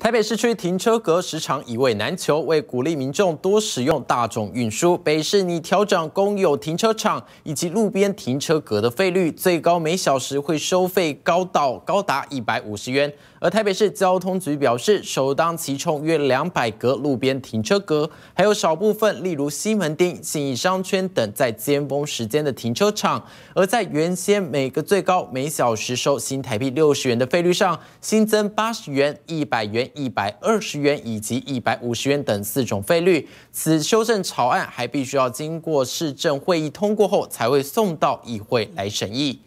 台北市区停车格时常一位难求，为鼓励民众多使用大众运输，北市拟调整公有停车场以及路边停车格的费率，最高每小时会收费高到高达一百五十元。而台北市交通局表示，首当其冲约两百格路边停车格，还有少部分例如西门町、信义商圈等在尖峰时间的停车场，而在原先每个最高每小时收新台币六十元的费率上，新增八十元、一百元。一百二十元以及一百五十元等四种费率，此修正草案还必须要经过市政会议通过后，才会送到议会来审议。